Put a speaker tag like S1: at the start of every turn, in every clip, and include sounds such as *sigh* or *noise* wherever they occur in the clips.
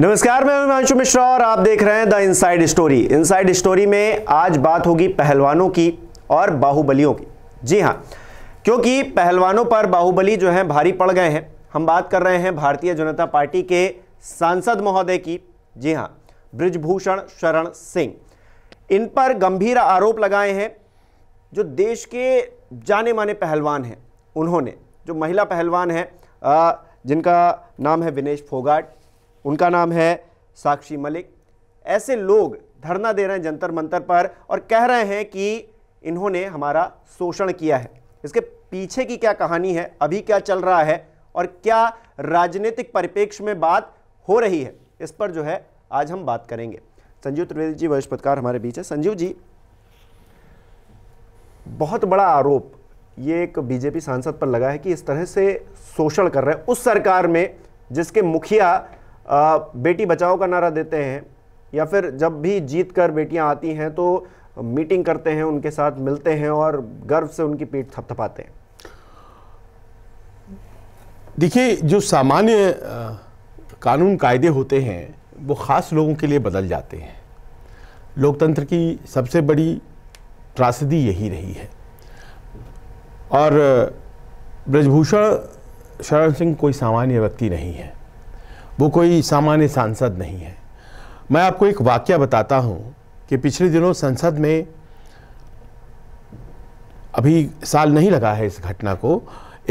S1: नमस्कार मैं हिमांशु मिश्रा और आप देख रहे हैं the inside story inside story में आज बात होगी पहलवानों की और बाहुबलियों की जी हाँ क्योंकि पहलवानों पर बाहुबली जो है भारी पड़ गए हैं हम बात कर रहे हैं भारतीय जनता पार्टी के सांसद महोदय की जी हाँ ब्रिजभूषण शरण सिंह इन पर गंभीर आरोप लगाए हैं जो देश के जाने माने पहलवान हैं उन्होंने जो महिला पहलवान हैं जिनका नाम है विनेश फोगाट उनका नाम है साक्षी मलिक ऐसे लोग धरना दे रहे हैं जंतर मंतर पर और कह रहे हैं कि इन्होंने हमारा शोषण किया है इसके पीछे की क्या कहानी है अभी क्या चल रहा है और क्या राजनीतिक परिप्रेक्ष्य में बात हो रही है इस पर जो है आज हम बात करेंगे संजीव त्रिवेदी जी वरिष्ठ पत्रकार हमारे बीच है संजीव जी बहुत बड़ा आरोप ये एक बीजेपी सांसद पर लगा है कि इस तरह से शोषण कर रहे हैं उस सरकार में जिसके मुखिया आ, बेटी बचाओ का नारा देते हैं या फिर जब भी जीत कर बेटियाँ आती हैं तो मीटिंग करते हैं उनके साथ मिलते हैं और गर्व से उनकी पीठ थपथपाते हैं
S2: देखिए जो सामान्य कानून कायदे होते हैं वो ख़ास लोगों के लिए बदल जाते हैं लोकतंत्र की सबसे बड़ी त्रासदी यही रही है और ब्रजभूषण शरण सिंह कोई सामान्य व्यक्ति नहीं है वो कोई सामान्य सांसद नहीं है मैं आपको एक वाक्य बताता हूं कि पिछले दिनों संसद में अभी साल नहीं लगा है इस घटना को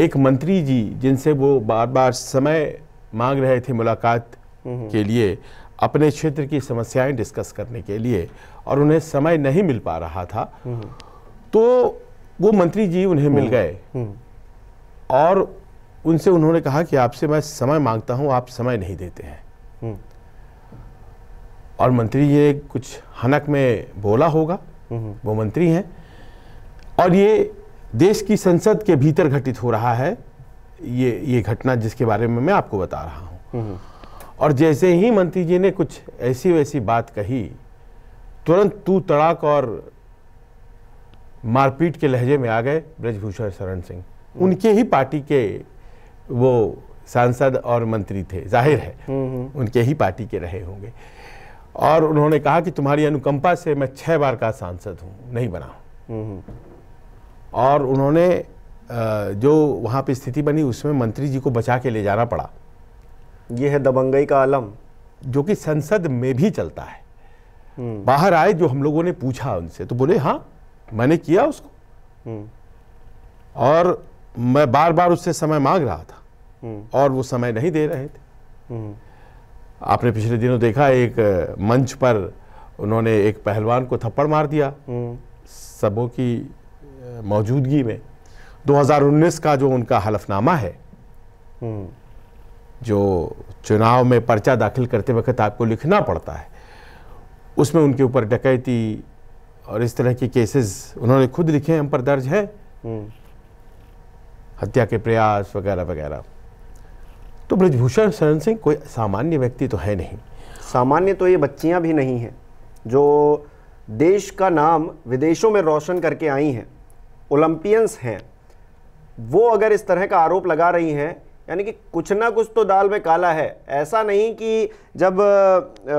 S2: एक मंत्री जी जिनसे वो बार बार समय मांग रहे थे मुलाकात हम्म। के लिए अपने क्षेत्र की समस्याएं डिस्कस करने के लिए और उन्हें समय नहीं मिल पा रहा था हम्म। तो वो मंत्री जी उन्हें मिल हम्म। गए और उनसे उन्होंने कहा कि आपसे मैं समय मांगता हूं आप समय नहीं देते हैं हम्म। और मंत्री ये कुछ हनक में बोला होगा हम्म। वो मंत्री हैं और ये देश की संसद के भीतर घटित हो रहा है ये ये घटना जिसके बारे में मैं आपको बता रहा हूं हम्म। और जैसे ही मंत्री जी ने कुछ ऐसी वैसी बात कही तुरंत तू तड़ाक और मारपीट के लहजे में आ गए ब्रजभूषण शरण सिंह उनके ही पार्टी के वो सांसद और मंत्री थे जाहिर है हम्म, हम्म, हम्म। उनके ही पार्टी के रहे होंगे और उन्होंने कहा कि तुम्हारी अनुकंपा से मैं छह बार का सांसद हूँ नहीं बना हूं और उन्होंने जो वहां पे स्थिति बनी उसमें मंत्री जी को बचा के ले जाना पड़ा यह है दबंगई का आलम जो कि संसद में भी चलता है बाहर आए जो हम लोगों ने पूछा उनसे तो बोले हाँ मैंने किया उसको और मैं बार बार उससे समय मांग रहा था हम्म। और वो समय नहीं दे रहे थे हम्म। आपने पिछले दिनों देखा एक मंच पर उन्होंने एक पहलवान को थप्पड़ मार दिया हम्म। सबों की मौजूदगी में 2019 का जो उनका हलफनामा है जो चुनाव में पर्चा दाखिल करते वक्त आपको लिखना पड़ता है उसमें उनके ऊपर डकैती और इस तरह के केसेस उन्होंने खुद लिखे हम पर दर्ज है हत्या के प्रयास वगैरह वगैरह
S1: तो ब्रजभूषण शरण सिंह कोई सामान्य व्यक्ति तो है नहीं सामान्य तो ये बच्चियां भी नहीं हैं जो देश का नाम विदेशों में रोशन करके आई हैं ओलंपियंस हैं वो अगर इस तरह का आरोप लगा रही हैं यानी कि कुछ ना कुछ तो दाल में काला है ऐसा नहीं कि जब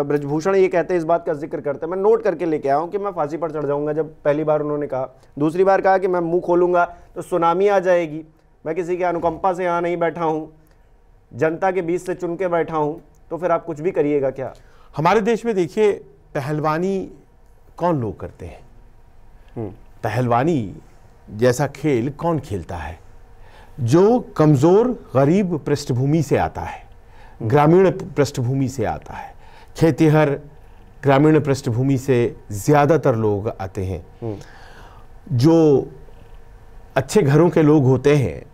S1: ब्रजभूषण ये कहते हैं इस बात का जिक्र करते हैं मैं नोट करके लेके आया हूँ कि मैं फांसी पर चढ़ जाऊँगा जब पहली बार उन्होंने कहा दूसरी बार कहा कि मैं मुंह खोलूँगा तो सुनामी आ जाएगी मैं किसी के अनुकंपा से यहाँ नहीं बैठा हूँ जनता के बीच से चुन के बैठा हूँ तो फिर आप कुछ भी करिएगा क्या हमारे देश में देखिए
S2: पहलवानी कौन लोग करते हैं हम्म। पहलवानी जैसा खेल कौन खेलता है जो कमज़ोर गरीब पृष्ठभूमि से आता है हम्म। ग्रामीण पृष्ठभूमि से आता है खेतीहर ग्रामीण पृष्ठभूमि से ज़्यादातर लोग आते हैं हम्म। जो अच्छे घरों के लोग होते हैं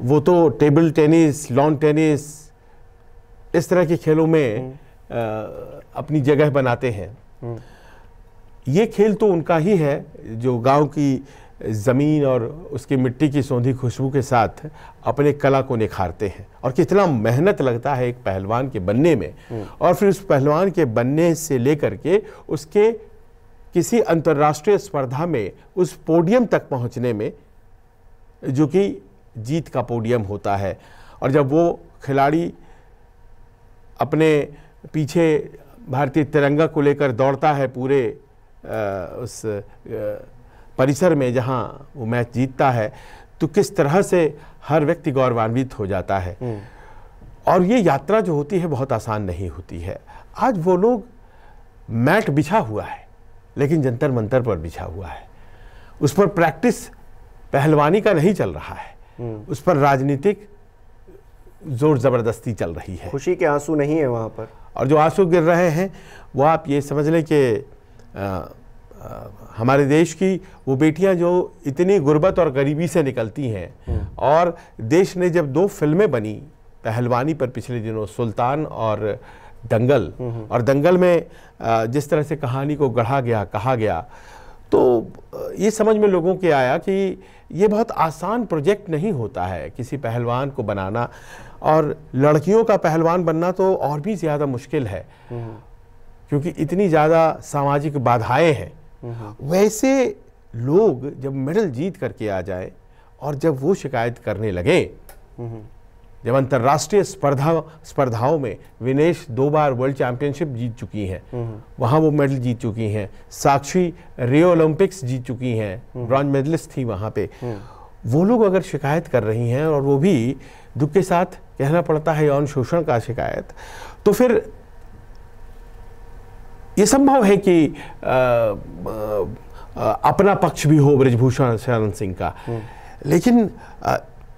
S2: वो तो टेबल टेनिस लॉन टेनिस इस तरह के खेलों में आ, हम्म। अपनी जगह बनाते हैं हम्म। ये खेल तो उनका ही है जो गांव की ज़मीन और उसकी मिट्टी की सौंधी खुशबू के साथ अपने कला को निखारते हैं और कितना मेहनत लगता है एक पहलवान के बनने में हम्म। और फिर उस पहलवान के बनने से लेकर के उसके किसी अंतर्राष्ट्रीय स्पर्धा में उस पोडियम तक पहुंचने में जो कि जीत का पोडियम होता है और जब वो खिलाड़ी अपने पीछे भारतीय तिरंगा को लेकर दौड़ता है पूरे आ, उस परिसर में जहां वो मैच जीतता है तो किस तरह से हर व्यक्ति गौरवान्वित हो जाता है हम्म। और ये यात्रा जो होती है बहुत आसान नहीं होती है आज वो लोग मैट बिछा हुआ है लेकिन जंतर मंतर पर बिछा हुआ है उस पर प्रैक्टिस पहलवानी का नहीं चल रहा है हम्म। उस पर राजनीतिक जोर ज़बरदस्ती चल रही है खुशी के आंसू नहीं है वहाँ पर और जो आंसू गिर रहे हैं वो आप ये समझ लें कि हमारे देश की वो बेटियां जो इतनी गुर्बत और गरीबी से निकलती हैं हम्म। और देश ने जब दो फिल्में बनी पहलवानी पर पिछले दिनों सुल्तान और दंगल हम्म। और दंगल में जिस तरह से कहानी को गढ़ा गया कहा गया तो ये समझ में लोगों के आया कि ये बहुत आसान प्रोजेक्ट नहीं होता है किसी पहलवान को बनाना और लड़कियों का पहलवान बनना तो और भी ज़्यादा मुश्किल है क्योंकि इतनी ज़्यादा सामाजिक बाधाएं हैं वैसे लोग जब मेडल जीत करके आ जाए और जब वो शिकायत करने लगे जब अंतर्राष्ट्रीय स्पर्धा स्पर्धाओं में विनेश दो बार वर्ल्ड चैंपियनशिप जीत चुकी हैं हम्म। वहाँ वो मेडल जीत चुकी हैं साक्षी रियो ओलंपिक्स जीत चुकी हैं ब्रॉन्ज हम्म। मेडलिस्ट थी वहाँ पे हम्म। वो लोग अगर शिकायत कर रही हैं और वो भी दुख के साथ कहना पड़ता है यौन शोषण का शिकायत तो फिर ये संभव है कि आ, आ, अपना पक्ष भी हो ब्रजभूषण शरण सिंह का लेकिन आ,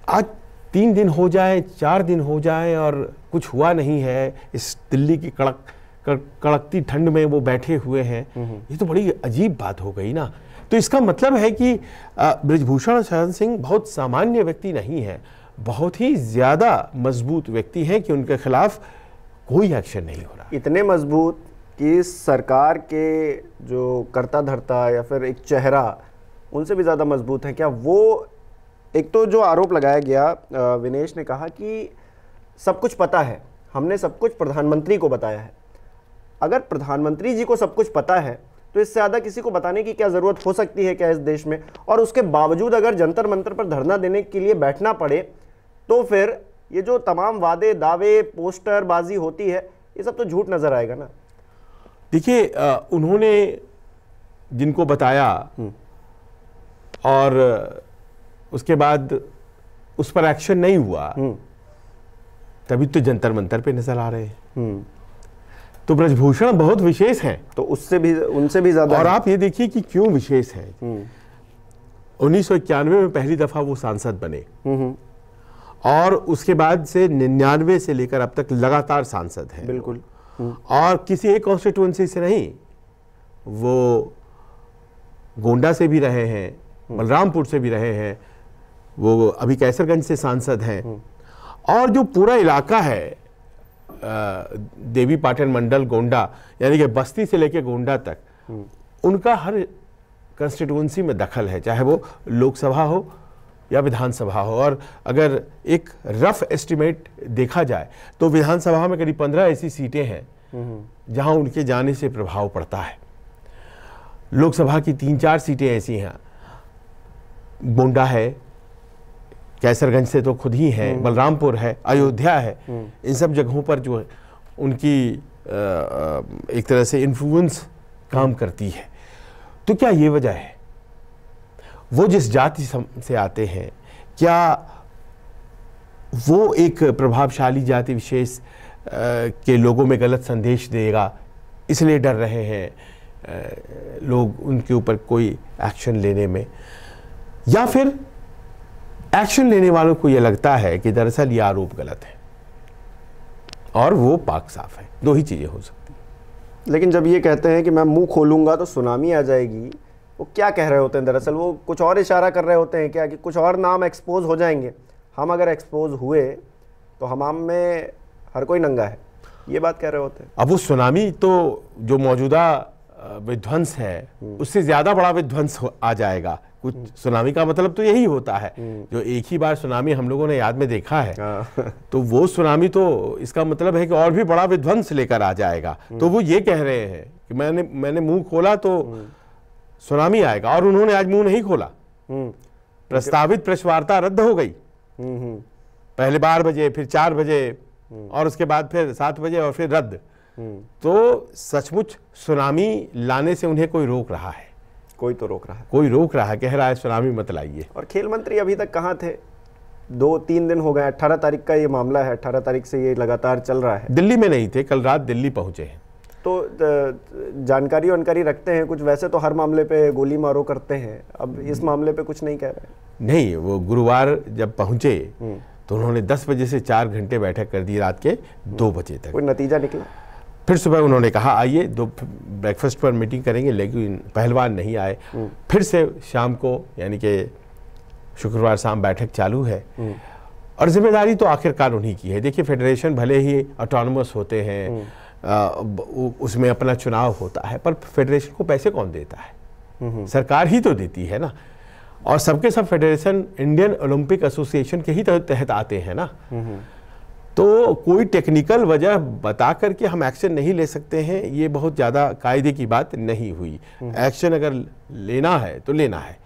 S2: आज तीन दिन हो जाए चार दिन हो जाए और कुछ हुआ नहीं है इस दिल्ली की कड़क कड़कती ठंड में वो बैठे हुए हैं हम्म। ये तो बड़ी अजीब बात हो गई ना तो इसका मतलब है कि ब्रजभूषण शरण सिंह बहुत सामान्य व्यक्ति नहीं है बहुत ही ज़्यादा मजबूत व्यक्ति हैं कि उनके खिलाफ कोई एक्शन नहीं हो
S1: रहा इतने मजबूत कि सरकार के जो करता धरता या फिर एक चेहरा उनसे भी ज़्यादा मजबूत है क्या वो एक तो जो आरोप लगाया गया विनेश ने कहा कि सब कुछ पता है हमने सब कुछ प्रधानमंत्री को बताया है अगर प्रधानमंत्री जी को सब कुछ पता है तो इससे ज़्यादा किसी को बताने की क्या ज़रूरत हो सकती है क्या इस देश में और उसके बावजूद अगर जंतर मंतर पर धरना देने के लिए बैठना पड़े तो फिर ये जो तमाम वादे दावे पोस्टर बाजी होती है ये सब तो झूठ नज़र आएगा ना
S2: देखिए उन्होंने जिनको बताया हम्म। और उसके बाद उस पर एक्शन नहीं हुआ हम्म। तभी तो जंतर मंतर पे नजर आ रहे हैं हम्म। तो ब्रजभूषण बहुत विशेष है
S1: तो उससे भी उनसे भी ज्यादा और आप
S2: ये देखिए कि क्यों विशेष है हम्म। उन्नीस में पहली दफा वो सांसद बने और उसके बाद से निन्यानवे से लेकर अब तक लगातार सांसद हैं बिल्कुल और किसी एक कॉन्स्टिट्यूंसी से नहीं वो गोंडा से भी रहे हैं बलरामपुर से भी रहे हैं वो अभी कैसरगंज से सांसद हैं हम्म। और जो पूरा इलाका है देवी पाटन मंडल गोंडा यानी कि बस्ती से लेकर गोंडा तक हम्म। उनका हर कंस्टिट्यूंसी में दखल है चाहे वो लोकसभा हो या विधानसभा हो और अगर एक रफ एस्टिमेट देखा जाए तो विधानसभा में करीब पंद्रह ऐसी सीटें हैं
S1: हम्म।
S2: जहां उनके जाने से प्रभाव पड़ता है लोकसभा की तीन चार सीटें ऐसी हैं गोंडा है कैसरगंज से तो खुद ही हैं हम्म। बलरामपुर है अयोध्या है हम्म। इन सब जगहों पर जो है उनकी एक तरह से इन्फ्लुएंस काम करती है तो क्या ये वजह है वो जिस जाति से आते हैं क्या वो एक प्रभावशाली जाति विशेष के लोगों में गलत संदेश देगा इसलिए डर रहे हैं लोग उनके ऊपर कोई एक्शन लेने में या फिर एक्शन लेने वालों को यह लगता है कि दरअसल यह आरोप गलत है और वो पाक साफ है दो ही चीज़ें हो सकती
S1: हैं लेकिन जब ये कहते हैं कि मैं मुंह खोलूंगा तो सुनामी आ जाएगी वो क्या कह रहे होते हैं दरअसल वो कुछ और इशारा कर रहे होते हैं क्या कि कुछ और नाम एक्सपोज हो जाएंगे हम अगर एक्सपोज हुए तो हमाम में हर कोई नंगा है ये बात कह रहे होते हैं
S2: अब वो सुनामी तो जो मौजूदा विध्वंस है उससे ज़्यादा बड़ा विध्वंस आ जाएगा कुछ सुनामी का मतलब तो यही होता है जो एक ही बार सुनामी हम लोगों ने याद में देखा है हाँ। तो वो सुनामी तो इसका मतलब है कि और भी बड़ा विध्वंस लेकर आ जाएगा तो वो ये कह रहे हैं कि मैंने मैंने मुंह खोला तो सुनामी आएगा और उन्होंने आज मुंह नहीं खोला प्रस्तावित प्रेसवार्ता रद्द हो गई हम्म, हम्म। पहले बारह बजे फिर चार बजे और उसके बाद फिर सात बजे और फिर रद्द हम्म। तो सचमुच सुनामी लाने से उन्हें कोई रोक रहा है
S1: कोई तो रोक रहा है
S2: कोई रोक रहा है कह रहा है सुनामी मत लाइए
S1: और खेल मंत्री अभी तक कहाँ थे दो तीन दिन हो गए अट्ठारह तारीख का ये मामला है अट्ठारह तारीख से ये लगातार चल रहा
S2: है दिल्ली में नहीं थे कल रात दिल्ली पहुंचे हैं
S1: तो जानकारी वानकारी रखते हैं कुछ वैसे तो हर मामले पे गोली मारो करते हैं अब इस मामले पे कुछ नहीं कह रहे
S2: नहीं वो गुरुवार जब पहुंचे हम्म। तो उन्होंने दस बजे से चार घंटे बैठक कर दी रात के दो बजे तक कोई
S1: नतीजा निकला
S2: फिर सुबह उन्होंने कहा आइए दो ब्रेकफास्ट पर मीटिंग करेंगे लेकिन पहलवान नहीं आए हम्म। फिर से शाम को यानी कि शुक्रवार शाम बैठक चालू है हम्म। और जिम्मेदारी तो आखिरकार उन्हीं की है देखिए फेडरेशन भले ही ऑटोनमस होते हैं हम्म। उसमें अपना चुनाव होता है पर फेडरेशन को पैसे कौन देता है सरकार ही तो देती है ना और सबके सब फेडरेशन इंडियन ओलंपिक एसोसिएशन के ही तहत आते हैं ना तो कोई टेक्निकल वजह बता करके हम एक्शन नहीं ले सकते हैं ये बहुत ज़्यादा कायदे की बात नहीं हुई एक्शन हम्म। अगर लेना है तो लेना है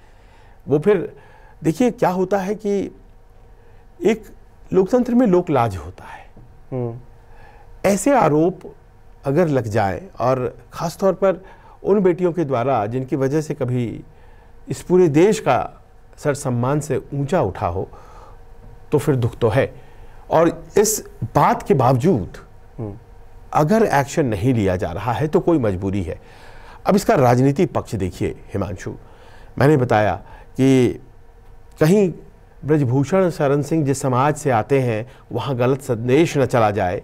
S2: वो फिर देखिए क्या होता है कि एक लोकतंत्र में लोकलाज होता है हम्म। ऐसे आरोप अगर लग जाए और ख़ासतौर पर उन बेटियों के द्वारा जिनकी वजह से कभी इस पूरे देश का सर सम्मान से ऊंचा उठा हो तो फिर दुख तो है और इस बात के बावजूद अगर एक्शन नहीं लिया जा रहा है तो कोई मजबूरी है अब इसका राजनीतिक पक्ष देखिए हिमांशु मैंने बताया कि कहीं ब्रजभूषण शरण सिंह जिस समाज से आते हैं वहाँ गलत संदेश न चला जाए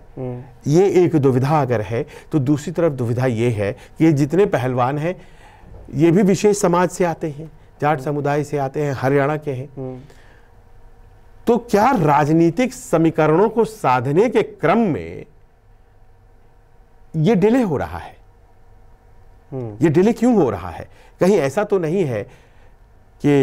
S2: ये एक दुविधा अगर है तो दूसरी तरफ दुविधा ये है कि ये जितने पहलवान हैं ये भी विशेष समाज से आते हैं जाट समुदाय से आते हैं हरियाणा के हैं तो क्या राजनीतिक समीकरणों को साधने के क्रम में यह डिले हो रहा है हम्म। यह डिले क्यों हो रहा है कहीं ऐसा तो नहीं है कि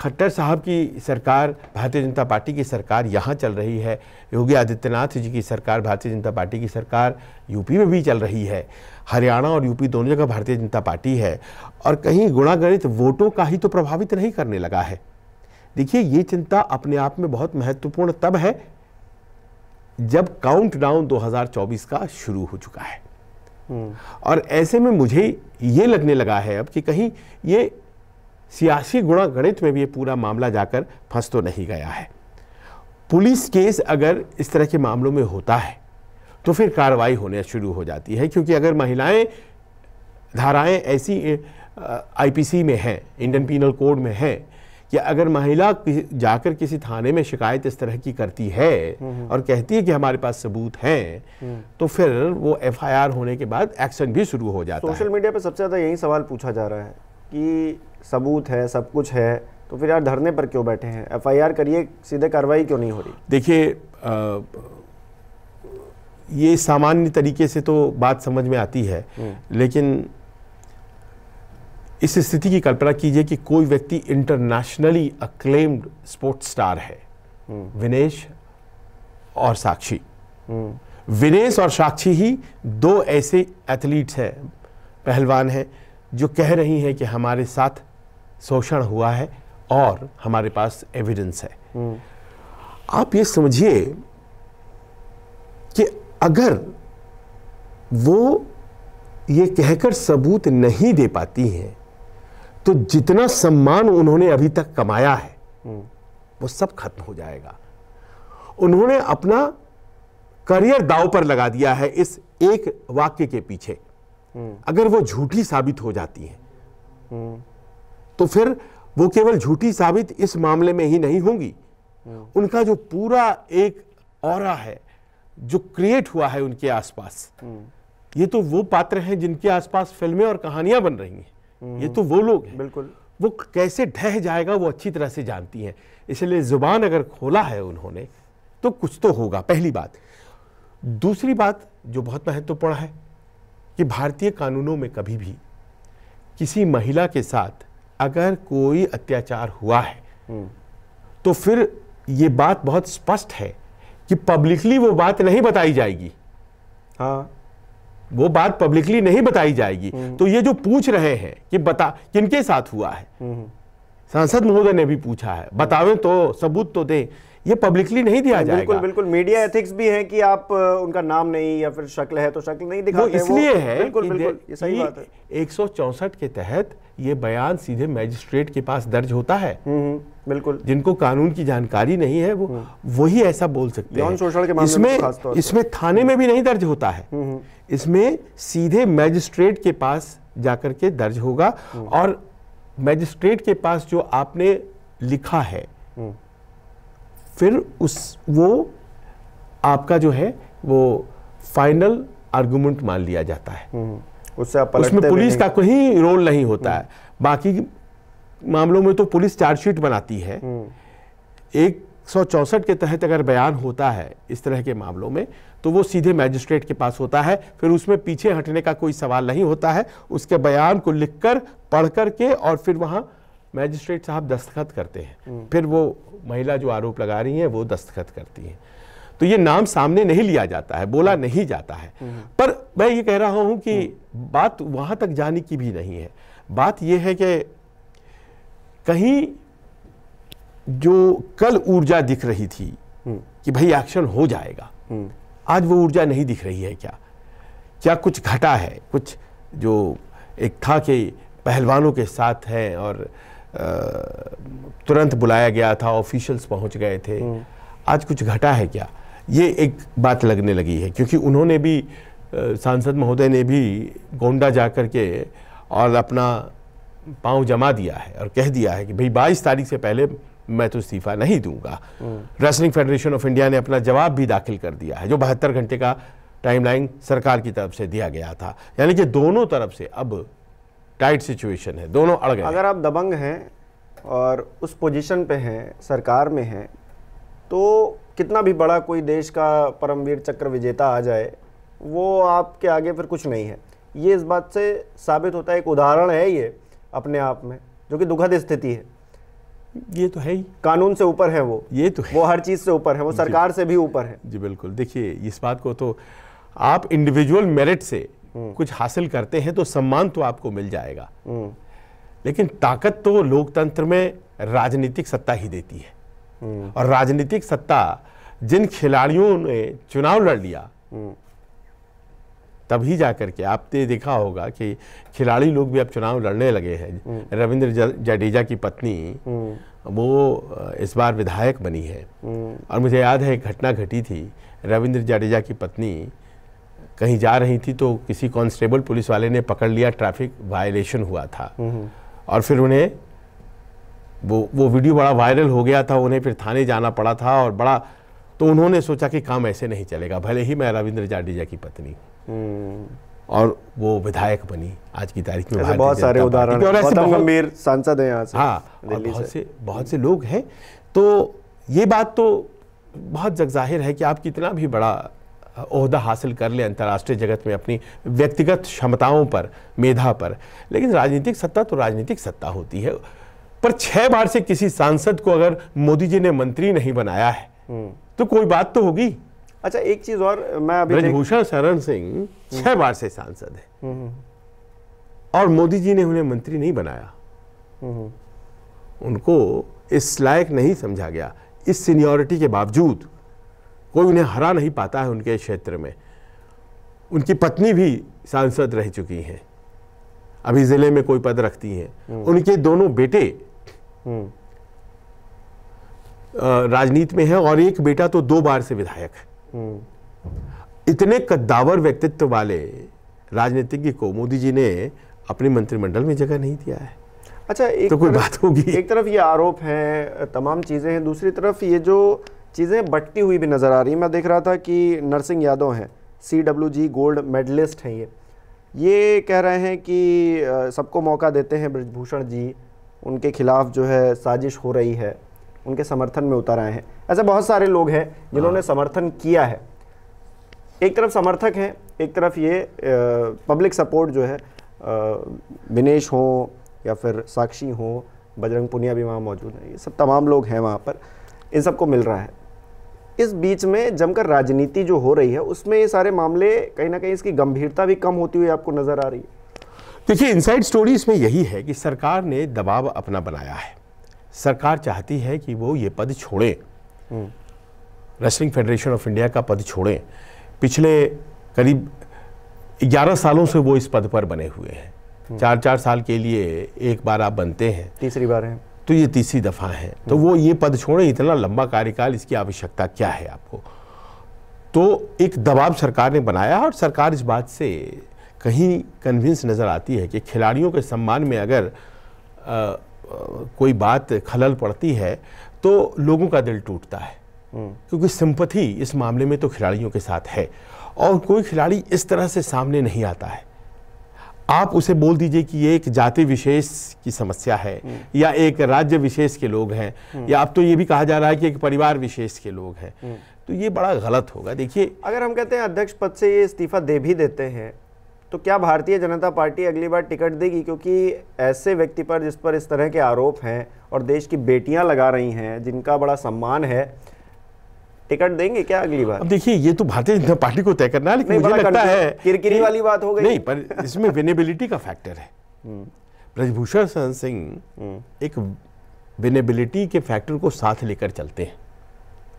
S2: खट्टर साहब की सरकार भारतीय जनता पार्टी की सरकार यहाँ चल रही है योगी आदित्यनाथ जी की सरकार भारतीय जनता पार्टी की सरकार यूपी में भी चल रही है हरियाणा और यूपी दोनों जगह भारतीय जनता पार्टी है और कहीं गुणागणित वोटों का ही तो प्रभावित नहीं करने लगा है देखिए ये चिंता अपने आप में बहुत महत्वपूर्ण तब है जब काउंटडाउन 2024 का शुरू हो चुका है हम्म। और ऐसे में मुझे ये लगने लगा है अब कि कहीं ये सियासी गुणा गणित में भी ये पूरा मामला जाकर फंस तो नहीं गया है पुलिस केस अगर इस तरह के मामलों में होता है तो फिर कार्रवाई होने शुरू हो जाती है क्योंकि अगर महिलाएं धाराएं ऐसी आईपीसी में हैं इंडियन पीनल कोड में हैं कि अगर महिला जाकर किसी थाने में शिकायत इस तरह की करती है हम्म, हम्म। और कहती है कि हमारे पास सबूत हैं हम्म। तो फिर वो एफआईआर होने के बाद एक्शन भी शुरू हो जाता है सोशल
S1: मीडिया पर सबसे ज़्यादा यही सवाल पूछा जा रहा है कि सबूत है सब कुछ है तो फिर यार धरने पर क्यों बैठे हैं एफआईआर करिए सीधे कार्रवाई क्यों नहीं हो रही
S2: देखिए ये सामान्य तरीके से तो बात समझ में आती है लेकिन इस स्थिति की कल्पना कीजिए कि कोई व्यक्ति इंटरनेशनली अक्लेम्ड स्पोर्ट्स स्टार है हम्म। विनेश और साक्षी हम्म। विनेश और साक्षी ही दो ऐसे एथलीट्स हैं पहलवान हैं जो कह रही हैं कि हमारे साथ शोषण हुआ है और हमारे पास एविडेंस है हम्म। आप ये समझिए कि अगर वो ये कहकर सबूत नहीं दे पाती हैं तो जितना सम्मान उन्होंने अभी तक कमाया है हम्म। वो सब खत्म हो जाएगा उन्होंने अपना करियर दाव पर लगा दिया है इस एक वाक्य के पीछे हम्म। अगर वो झूठी साबित हो जाती है हम्म। तो फिर वो केवल झूठी साबित इस मामले में ही नहीं होंगी उनका जो पूरा एक और है जो क्रिएट हुआ है उनके आसपास ये तो वो पात्र हैं जिनके आसपास फिल्में और कहानियां बन रही हैं ये तो वो लोग हैं बिल्कुल वो कैसे ढह जाएगा वो अच्छी तरह से जानती हैं इसलिए ज़ुबान अगर खोला है उन्होंने तो कुछ तो होगा पहली बात दूसरी बात जो बहुत महत्वपूर्ण है कि भारतीय कानूनों में कभी भी किसी महिला के साथ अगर कोई अत्याचार हुआ है हम्म। तो फिर ये बात बहुत स्पष्ट है कि पब्लिकली वो बात नहीं बताई जाएगी हाँ वो बात पब्लिकली नहीं बताई जाएगी हम्म। तो ये जो पूछ रहे हैं कि बता किनके साथ हुआ है हम्म। सांसद महोदय ने भी पूछा है बतावे तो सबूत तो दें ये पब्लिकली नहीं दिया जाएगा बिल्कुल
S1: बिल्कुल मीडिया एथिक्स भी है कि आप उनका नाम नहीं या फिर शक्ल है तो शक्ल नहीं दिखाते इसलिए है बिल्कुल बिल्कुल ये सही बात है
S2: एक के तहत ये बयान सीधे मैजिस्ट्रेट के पास दर्ज होता है हम्म, हम्म, बिल्कुल जिनको कानून की जानकारी नहीं है वो हम्म। वही ऐसा बोल सकते हैं शोषण के इसमें तो इसमें थाने में भी नहीं दर्ज होता है इसमें सीधे मैजिस्ट्रेट के पास जाकर के दर्ज होगा और मैजिस्ट्रेट के पास जो आपने लिखा है फिर उस वो आपका जो है वो फाइनल आर्गूमेंट मान लिया जाता है हम्म,
S1: उससे आप उसमें पुलिस का
S2: कोई रोल नहीं होता हम्म। है बाकी मामलों में तो पुलिस चार्जशीट बनाती है हम्म। एक सौ चौसठ के तहत अगर बयान होता है इस तरह के मामलों में तो वो सीधे मैजिस्ट्रेट के पास होता है फिर उसमें पीछे हटने का कोई सवाल नहीं होता है उसके बयान को लिखकर पढ़ के और फिर वहाँ मैजिस्ट्रेट साहब दस्तखत करते हैं हम्म। फिर वो महिला जो आरोप लगा रही है वो दस्तखत करती है तो ये नाम सामने नहीं लिया जाता है बोला हम्म। नहीं जाता है हम्म। पर मैं ये कह रहा हूं कि बात वहां तक जाने की भी नहीं है बात यह है कि कहीं जो कल ऊर्जा दिख रही थी कि भाई एक्शन हो जाएगा आज वो ऊर्जा नहीं दिख रही है क्या क्या कुछ घटा है कुछ जो एक था कि पहलवानों के साथ है और तुरंत बुलाया गया था ऑफिशियल्स पहुंच गए थे हम्म। आज कुछ घटा है क्या ये एक बात लगने लगी है क्योंकि उन्होंने भी सांसद महोदय ने भी गोंडा जा कर के और अपना पाँव जमा दिया है और कह दिया है कि भाई बाईस तारीख से पहले मैं तो इस्तीफा नहीं दूंगा रेसलिंग फेडरेशन ऑफ इंडिया ने अपना जवाब भी दाखिल कर दिया है जो बहत्तर घंटे का टाइमलाइन सरकार की तरफ से दिया गया था यानी कि दोनों तरफ से अब टाइट सिचुएशन है दोनों अड़ गए अगर
S1: आप दबंग हैं और उस पोजीशन पे हैं सरकार में हैं तो कितना भी बड़ा कोई देश का परमवीर चक्र विजेता आ जाए वो आपके आगे फिर कुछ नहीं है ये इस बात से साबित होता है एक उदाहरण है ये अपने आप में जो कि दुखद स्थिति है ये तो है ही कानून से ऊपर है वो ये तो है वो हर चीज़ से ऊपर है वो सरकार से भी ऊपर है
S2: जी बिल्कुल देखिए इस बात को तो आप इंडिविजुअल मेरिट से कुछ हासिल करते हैं तो सम्मान तो आपको मिल जाएगा हम्म। लेकिन ताकत तो लोकतंत्र में राजनीतिक सत्ता ही देती है हम्म। और राजनीतिक सत्ता जिन खिलाड़ियों ने चुनाव लड़ लिया हम्म। तभी जाकर के आपने देखा होगा कि खिलाड़ी लोग भी अब चुनाव लड़ने लगे हैं रविंद्र जडेजा की पत्नी वो इस बार विधायक बनी है और मुझे याद है एक घटना घटी थी रविंद्र जडेजा की पत्नी कहीं जा रही थी तो किसी कांस्टेबल पुलिस वाले ने पकड़ लिया ट्रैफिक वायलेशन हुआ था और फिर उन्हें वो वो वीडियो बड़ा वायरल हो गया था उन्हें फिर थाने जाना पड़ा था और बड़ा तो उन्होंने सोचा कि काम ऐसे नहीं चलेगा भले ही मैं रविंद्र जाडेजा की पत्नी हम्म। और वो विधायक बनी आज की तारीख में बहुत सारे उदाहरण गंभीर
S1: सांसद हैं यहाँ से हाँ बहुत से बहुत से लोग हैं
S2: तो ये बात तो बहुत जग जाहिर है कि आप कितना भी बड़ा अहदा हासिल कर ले अंतर्राष्ट्रीय जगत में अपनी व्यक्तिगत क्षमताओं पर मेधा पर लेकिन राजनीतिक सत्ता तो राजनीतिक सत्ता होती है पर छह बार से किसी सांसद को अगर मोदी जी ने मंत्री नहीं बनाया है हम्म। तो कोई बात तो होगी अच्छा
S1: एक चीज और मैं ब्रजभूषण
S2: शरण सिंह हम्म। छह बार से सांसद है हम्म, और मोदी जी ने उन्हें मंत्री नहीं बनाया उनको इस लायक नहीं समझा गया इस सीनियोरिटी के बावजूद कोई उन्हें हरा नहीं पाता है उनके क्षेत्र में उनकी पत्नी भी सांसद रह चुकी हैं अभी जिले में कोई पद रखती हैं हम्म। उनके दोनों बेटे हम्म। राजनीति में हैं और एक बेटा तो दो बार से विधायक है
S1: हम्म।
S2: इतने कद्दावर व्यक्तित्व वाले राजनीतिज्ञ को मोदी जी ने अपने मंत्रिमंडल में जगह नहीं दिया है
S1: अच्छा एक तो कोई बात होगी एक तरफ ये आरोप है तमाम चीज़ें हैं दूसरी तरफ ये जो चीज़ें बटती हुई भी नज़र आ रही है मैं देख रहा था कि नरसिंह यादव हैं C W G gold medalist हैं ये ये कह रहे हैं कि सबको मौका देते हैं ब्रजभूषण जी उनके खिलाफ जो है साजिश हो रही है उनके समर्थन में उतर आए हैं ऐसे बहुत सारे लोग हैं जिन्होंने हाँ। समर्थन किया है एक तरफ समर्थक हैं एक तरफ ये पब्लिक सपोर्ट जो है विनेश हों या फिर साक्षी हों बजरंग पुनिया भी वहाँ मौजूद है ये सब तमाम लोग हैं वहाँ पर इन सबको मिल रहा है इस बीच में जमकर राजनीति जो हो रही है उसमें ये सारे मामले कहीं ना कहीं इसकी गंभीरता भी कम होती हुई आपको नज़र आ रही है
S2: देखिए इनसाइड स्टोरी इसमें यही है कि सरकार ने दबाव अपना बनाया है सरकार चाहती है कि वो ये पद छोड़े रेसलिंग फेडरेशन ऑफ इंडिया का पद छोड़ें पिछले करीब 11 सालों से वो इस पद पर बने हुए हैं हम्म। चार चार साल के लिए एक बार आप बनते हैं तीसरी बार हैं तो ये तीसरी दफ़ा है तो वो ये पद छोड़े इतना लंबा कार्यकाल इसकी आवश्यकता क्या है आपको तो एक दबाव सरकार ने बनाया और सरकार इस बात से कहीं कन्विंस नज़र आती है कि खिलाड़ियों के सम्मान में अगर आ, आ, कोई बात खलल पड़ती है तो लोगों का दिल टूटता है हम्म। क्योंकि सिंपथी इस मामले में तो खिलाड़ियों के साथ है और कोई खिलाड़ी इस तरह से सामने नहीं आता है आप उसे बोल दीजिए कि ये एक जाति विशेष की समस्या है हम्म। या एक राज्य विशेष के लोग हैं हम्म। या अब
S1: तो ये भी कहा जा रहा है कि एक परिवार विशेष के लोग हैं हम्म। तो ये बड़ा गलत होगा देखिए अगर हम कहते हैं अध्यक्ष पद से ये इस्तीफा दे भी देते हैं तो क्या भारतीय जनता पार्टी अगली बार टिकट देगी क्योंकि ऐसे व्यक्ति पर जिस पर इस तरह के आरोप हैं और देश की बेटियां लगा रही हैं जिनका बड़ा सम्मान है टिकट देंगे क्या अगली बार अब
S2: देखिए ये तो भारतीय जनता पार्टी को तय करना है लेकिन मुझे लगता है किरकिरी वाली बात
S1: हो गई नहीं पर इसमें विनेबिलिटी का फैक्टर है हम्म।
S2: ब्रजभूषण सिंह हम्म। एक विनेबिलिटी के फैक्टर को साथ लेकर चलते हैं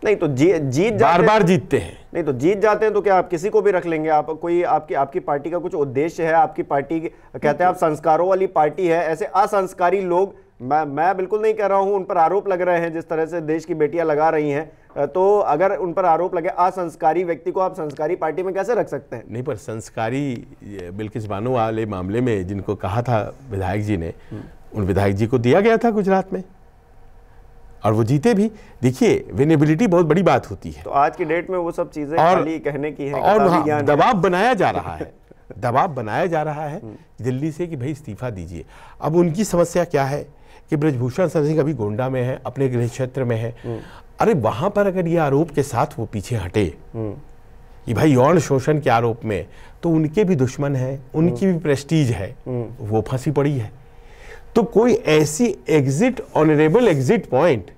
S1: नहीं तो जी, जीत जाते बार बार जीतते हैं नहीं तो जीत जाते हैं तो क्या आप किसी को भी रख लेंगे आप कोई आपकी आपकी पार्टी का कुछ उद्देश्य है आपकी पार्टी कहते हैं आप संस्कारों वाली पार्टी है ऐसे असंस्कारी लोग मैं मैं बिल्कुल नहीं कह रहा हूँ उन पर आरोप लग रहे हैं जिस तरह से देश की बेटियां लगा रही हैं तो अगर उन पर आरोप लगे असंस्कारी व्यक्ति को आप संस्कारी पार्टी में कैसे रख सकते हैं
S2: नहीं पर संस्कारी बिल्किस बानो वाले मामले में जिनको कहा था विधायक जी ने हम्म। उन विधायक जी को दिया गया था गुजरात में और वो जीते भी देखिए विनेबिलिटी बहुत बड़ी बात होती है तो
S1: आज की डेट में वो सब चीज़ें खाली कहने की है और हाँ,
S2: दबाव बनाया जा रहा है *laughs* दबाव बनाया जा रहा है हम्म। दिल्ली से कि भाई इस्तीफा दीजिए अब उनकी समस्या क्या है कि ब्रजभूषण सर सिंह अभी गोंडा में है अपने गृह क्षेत्र में है हम्म। अरे वहां पर अगर ये आरोप के साथ वो पीछे हटे हम्म। कि भाई यौन शोषण के आरोप में तो उनके भी दुश्मन हम्म। है उनकी भी प्रेस्टीज है वो फंसी पड़ी है तो कोई ऐसी एग्जिट ऑनरेबल एग्जिट पॉइंट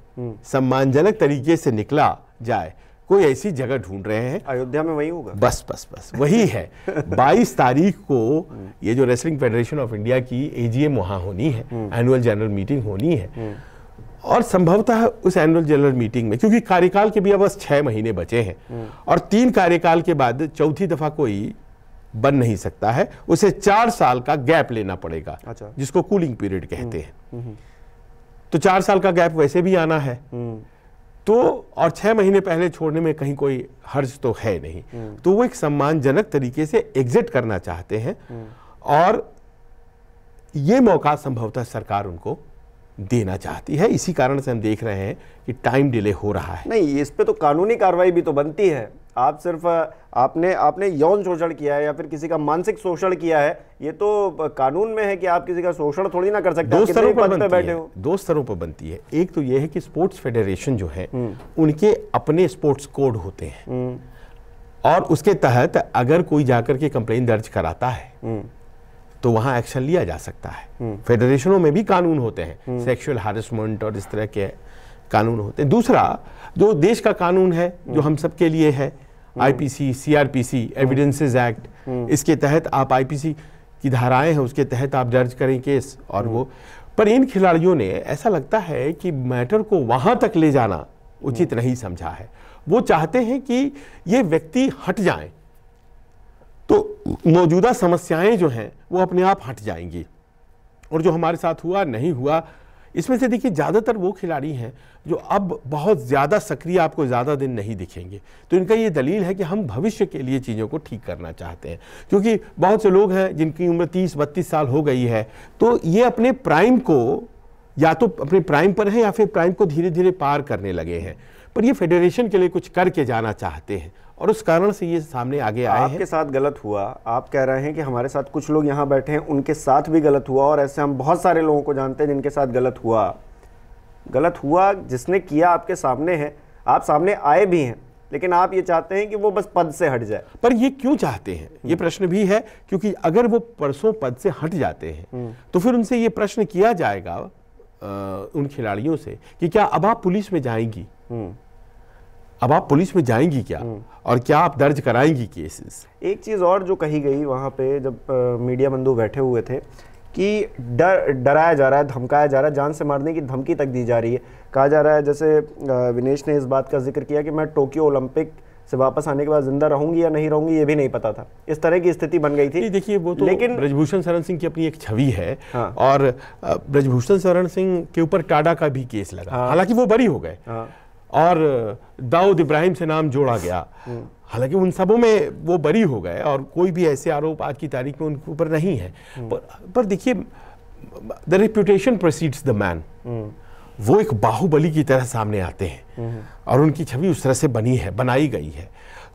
S2: सम्मानजनक तरीके से निकला जाए कोई ऐसी जगह ढूंढ रहे हैं अयोध्या में वही होगा बस बस बस वही है 22 *laughs* तारीख को ये जो रेसलिंग फेडरेशन ऑफ इंडिया की एजीएम वहां होनी है एनुअल जनरल मीटिंग होनी है हम्म। और संभवतः उस एनुअल जनरल मीटिंग में क्योंकि कार्यकाल के भी अब बस छह महीने बचे हैं हम्म। और तीन कार्यकाल के बाद चौथी दफ़ा कोई बन नहीं सकता है उसे चार साल का गैप लेना पड़ेगा अच्छा। जिसको कूलिंग पीरियड कहते हम्म। हैं तो चार साल का गैप वैसे भी आना है तो और छह महीने पहले छोड़ने में कहीं कोई हर्ज तो है नहीं हम्म। तो वो एक सम्मानजनक तरीके से एग्जिट करना चाहते हैं हम्म। और ये मौका संभवतः सरकार उनको देना चाहती है इसी कारण से हम देख रहे हैं कि टाइम डिले हो रहा है
S1: नहीं इस पे तो कानूनी कार्रवाई भी तो बनती है आप सिर्फ आपने आपने यौन शोषण किया है या फिर किसी का मानसिक शोषण किया है ये तो कानून में है कि आप किसी का शोषण थोड़ी ना कर सकते दो स्तरों पर बैठे हो
S2: दो स्तरों पर बनती है एक तो ये है कि स्पोर्ट्स फेडरेशन जो है हम्म। उनके अपने स्पोर्ट्स कोड होते हैं हम्म। और उसके तहत अगर कोई जाकर के कंप्लेन दर्ज कराता है हम्म। तो वहां एक्शन लिया जा सकता है फेडरेशनों में भी कानून होते हैं सेक्सुअल हारेसमेंट और इस तरह के कानून होते हैं दूसरा जो देश का कानून है जो हम सबके लिए है आईपीसी सीआरपीसी एविडेंसेस एक्ट इसके तहत आप आईपीसी की धाराएं हैं उसके तहत आप दर्ज करें केस और वो हम्म। पर इन खिलाड़ियों ने ऐसा लगता है कि मैटर को वहां तक ले जाना उचित हम्म। नहीं समझा है वो चाहते हैं कि ये व्यक्ति हट जाए तो मौजूदा समस्याएं जो हैं वो अपने आप हट जाएंगी और जो हमारे साथ हुआ नहीं हुआ इसमें से देखिए ज़्यादातर वो खिलाड़ी हैं जो अब बहुत ज़्यादा सक्रिय आपको ज़्यादा दिन नहीं दिखेंगे तो इनका ये दलील है कि हम भविष्य के लिए चीज़ों को ठीक करना चाहते हैं क्योंकि बहुत से लोग हैं जिनकी उम्र तीस बत्तीस साल हो गई है तो ये अपने प्राइम को या तो अपने प्राइम पर हैं या फिर प्राइम को धीरे धीरे पार करने लगे हैं पर ये फेडरेशन के लिए कुछ करके जाना चाहते हैं और उस कारण से ये सामने
S1: आगे आए आपके साथ गलत हुआ आप कह रहे हैं कि हमारे साथ कुछ लोग यहाँ बैठे हैं उनके साथ भी गलत हुआ और ऐसे हम बहुत सारे लोगों को जानते हैं जिनके साथ गलत हुआ गलत हुआ जिसने किया आपके सामने है आप सामने आए भी हैं लेकिन आप ये चाहते हैं कि वो बस पद से हट जाए पर ये क्यों चाहते हैं ये प्रश्न भी है क्योंकि अगर वो परसों पद से हट जाते हैं हम्म।
S2: तो फिर उनसे ये प्रश्न किया जाएगा उन खिलाड़ियों से कि क्या अब आप पुलिस में जाएंगी हम्म। अब आप पुलिस में जाएंगी क्या हम्म। और क्या आप दर्ज कराएंगी केसेस
S1: एक चीज़ और जो कही गई वहाँ पे जब आ, मीडिया बंधु बैठे हुए थे कि डर डराया जा रहा है धमकाया जा रहा है जान से मारने की धमकी तक दी जा रही है कहा जा रहा है जैसे विनेश ने इस बात का जिक्र किया कि मैं टोक्यो ओलंपिक से वापस आने के बाद जिंदा रहूंगी या नहीं रहूंगी ये भी नहीं पता था इस तरह की स्थिति बन गई थी देखिए वो तो लेकिन
S2: ब्रजभूषण शरण सिंह की अपनी एक छवि है हाँ। और ब्रजभूषण शरण सिंह के ऊपर टाडा का भी केस लगा हाँ। हालांकि वो बरी हो गए हाँ। और दाऊद इब्राहिम से नाम जोड़ा गया हम्म। हालांकि उन सबों में वो बरी हो गए और कोई भी ऐसे आरोप आज की तारीख में उनके ऊपर नहीं है हम्म। पर, पर देखिए the reputation proceeds the man वो एक बाहुबली की तरह सामने आते हैं हम्म। और उनकी छवि उस तरह से बनी है बनाई गई है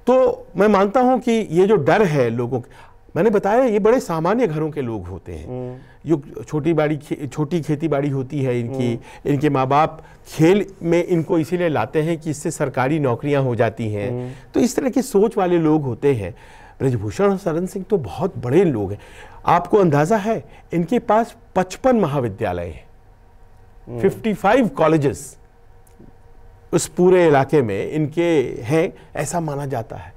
S2: तो मैं मानता हूं कि ये जो डर है लोगों के मैंने बताया ये बड़े सामान्य घरों के लोग होते हैं हम्म। जो छोटी बाड़ी खे, छोटी खेती बाड़ी होती है इनकी हम्म। इनके माँ बाप खेल में इनको इसीलिए लाते हैं कि इससे सरकारी नौकरियां हो जाती हैं हम्म। तो इस तरह के सोच वाले लोग होते हैं ब्रजभूषण और शरण सिंह तो बहुत बड़े लोग हैं आपको अंदाज़ा है इनके पास पचपन महाविद्यालय हैं फिफ्टी फाइव कॉलेजेस उस पूरे इलाके में इनके हैं ऐसा माना जाता है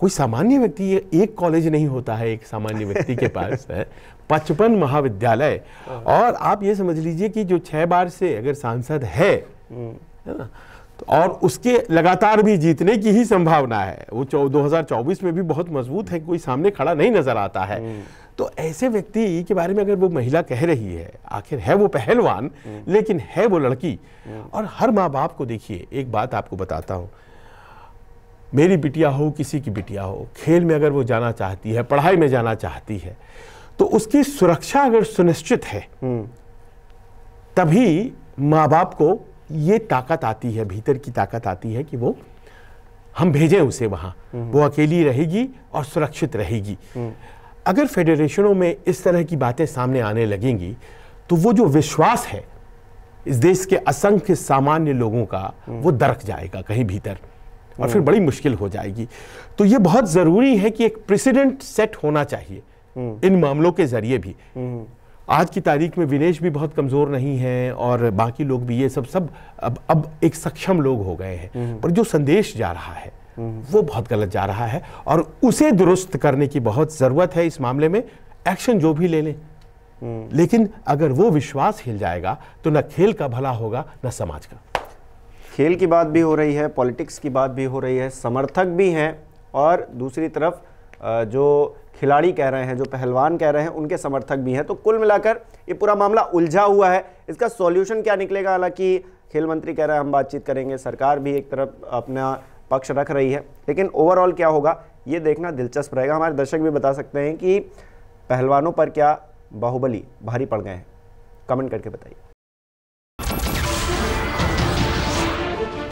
S2: कोई सामान्य व्यक्ति एक कॉलेज नहीं होता है एक सामान्य व्यक्ति के *laughs* पास है पचपन महाविद्यालय हाँ। और आप ये समझ लीजिए कि जो छह बार से अगर सांसद है हम्म। है ना तो और उसके लगातार भी जीतने की ही संभावना है वो दो में भी बहुत मजबूत है कोई सामने खड़ा नहीं नजर आता है हम्म। तो ऐसे व्यक्ति के बारे में अगर वो महिला कह रही है आखिर है वो पहलवान हम्म। लेकिन है वो लड़की और हर माँ बाप को देखिए एक बात आपको बताता हूँ मेरी बिटिया हो किसी की बिटिया हो खेल में अगर वो जाना चाहती है पढ़ाई में जाना चाहती है तो उसकी सुरक्षा अगर सुनिश्चित है हम्म। तभी माँ बाप को ये ताकत आती है भीतर की ताकत आती है कि वो हम भेजें उसे वहाँ हम्म। वो अकेली रहेगी और सुरक्षित रहेगी हम्म। अगर फेडरेशनों में इस तरह की बातें सामने आने लगेंगी तो वो जो विश्वास है इस देश के असंख्य सामान्य लोगों का वो दरक जाएगा कहीं भीतर और फिर हम्म। बड़ी मुश्किल हो जाएगी तो ये बहुत ज़रूरी है कि एक प्रेसिडेंट सेट होना चाहिए हम्म। इन मामलों के ज़रिए भी हम्म। आज की तारीख में विनेश भी बहुत कमज़ोर नहीं है और बाकी लोग भी ये सब सब अब अब एक सक्षम लोग हो गए हैं पर जो संदेश जा रहा है वो बहुत गलत जा रहा है और उसे दुरुस्त करने की बहुत ज़रूरत है इस मामले में एक्शन जो भी ले लें लेकिन अगर वो विश्वास हिल जाएगा तो न खेल का भला होगा न समाज का
S1: खेल की बात भी हो रही है पॉलिटिक्स की बात भी हो रही है समर्थक भी हैं और दूसरी तरफ जो खिलाड़ी कह रहे हैं जो पहलवान कह रहे हैं उनके समर्थक भी हैं तो कुल मिलाकर ये पूरा मामला उलझा हुआ है इसका सॉल्यूशन क्या निकलेगा हालांकि खेल मंत्री कह रहे हैं हम बातचीत करेंगे सरकार भी एक तरफ अपना पक्ष रख रही है लेकिन ओवरऑल क्या होगा ये देखना दिलचस्प रहेगा हमारे दर्शक भी बता सकते हैं कि पहलवानों पर क्या बाहुबली भारी पड़ गए हैं कमेंट करके बताइए